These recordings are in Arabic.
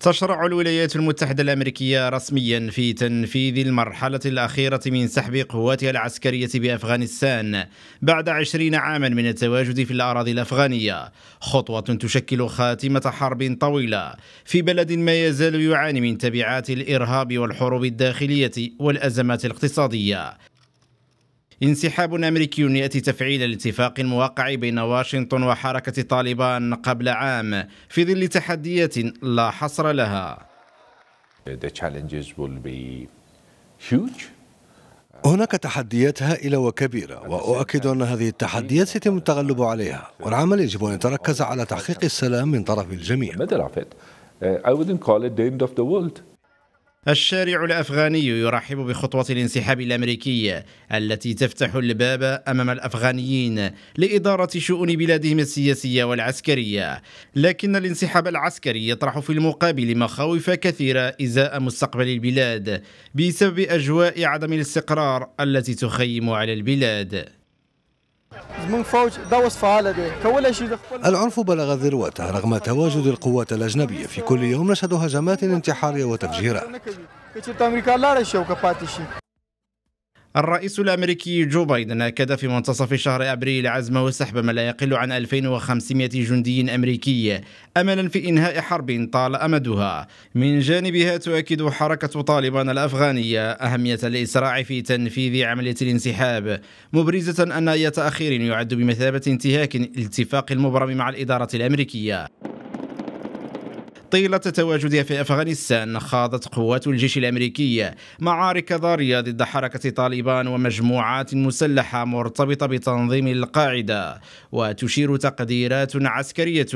تشرع الولايات المتحدة الأمريكية رسميا في تنفيذ المرحلة الأخيرة من سحب قواتها العسكرية بأفغانستان بعد عشرين عاما من التواجد في الأراضي الأفغانية خطوة تشكل خاتمة حرب طويلة في بلد ما يزال يعاني من تبعات الإرهاب والحروب الداخلية والأزمات الاقتصادية انسحاب أمريكي يأتي تفعيل الاتفاق الموقع بين واشنطن وحركة طالبان قبل عام في ظل تحديات لا حصر لها هناك تحديات هائلة وكبيرة وأؤكد أن هذه التحديات سيتم التغلب عليها والعمل يجب أن يتركز على تحقيق السلام من طرف الجميع الشارع الافغاني يرحب بخطوه الانسحاب الامريكي التي تفتح الباب امام الافغانيين لاداره شؤون بلادهم السياسيه والعسكريه لكن الانسحاب العسكري يطرح في المقابل مخاوف كثيره ازاء مستقبل البلاد بسبب اجواء عدم الاستقرار التي تخيم على البلاد العنف بلغ ذروته رغم تواجد القوات الأجنبية في كل يوم نشهد هجمات انتحارية وتفجيرات الرئيس الأمريكي جو بايدن أكد في منتصف شهر أبريل عزمه سحب ما لا يقل عن 2500 جندي أمريكي أملا في إنهاء حرب طال أمدها من جانبها تؤكد حركة طالبان الأفغانية أهمية الإسراع في تنفيذ عملية الانسحاب مبرزة أن أي تأخير يعد بمثابة انتهاك الاتفاق المبرم مع الإدارة الأمريكية طيلة تواجدها في أفغانستان خاضت قوات الجيش الأمريكي معارك ضارية ضد حركة طالبان ومجموعات مسلحة مرتبطة بتنظيم القاعدة وتشير تقديرات عسكرية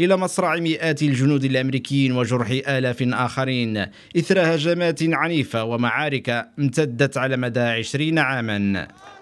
إلى مصرع مئات الجنود الأمريكيين وجرح آلاف آخرين إثر هجمات عنيفة ومعارك امتدت على مدى عشرين عاما